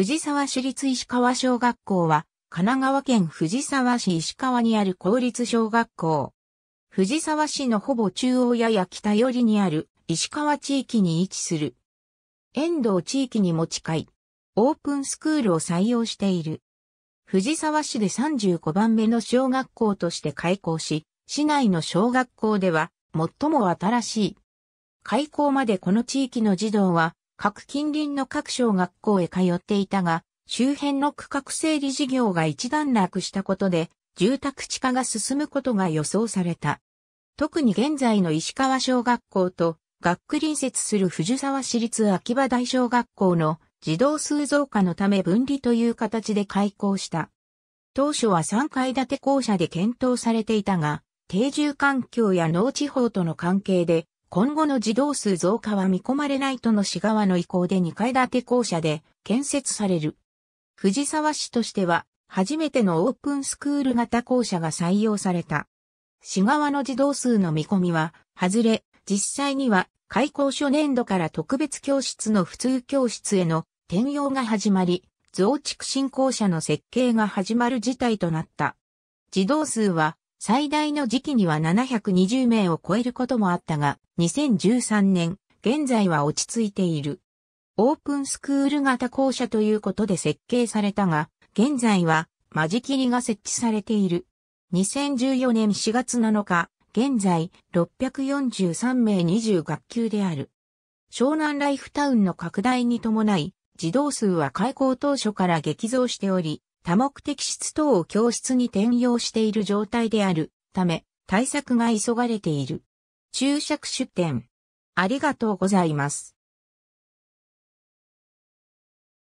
藤沢市立石川小学校は、神奈川県藤沢市石川にある公立小学校。藤沢市のほぼ中央やや北寄りにある石川地域に位置する。遠藤地域にも近い。オープンスクールを採用している。藤沢市で35番目の小学校として開校し、市内の小学校では最も新しい。開校までこの地域の児童は各近隣の各小学校へ通っていたが、周辺の区画整理事業が一段落したことで、住宅地化が進むことが予想された。特に現在の石川小学校と、学区隣接する藤沢市立秋葉大小学校の児童数増加のため分離という形で開校した。当初は3階建て校舎で検討されていたが、定住環境や農地法との関係で今後の児童数増加は見込まれないとの市側の意向で2階建て校舎で建設される。藤沢市としては、初めてのオープンスクール型校舎が採用された。市側の児童数の見込みは、外れ、実際には、開校初年度から特別教室の普通教室への転用が始まり、増築新校舎の設計が始まる事態となった。児童数は最大の時期には720名を超えることもあったが、2013年、現在は落ち着いている。オープンスクール型校舎ということで設計されたが、現在は間仕切りが設置されている。2014年4月7日、現在643名20学級である。湘南ライフタウンの拡大に伴い、児童数は開校当初から激増しており、多目的室等を教室に転用している状態であるため、対策が急がれている。注釈出典。ありがとうございます。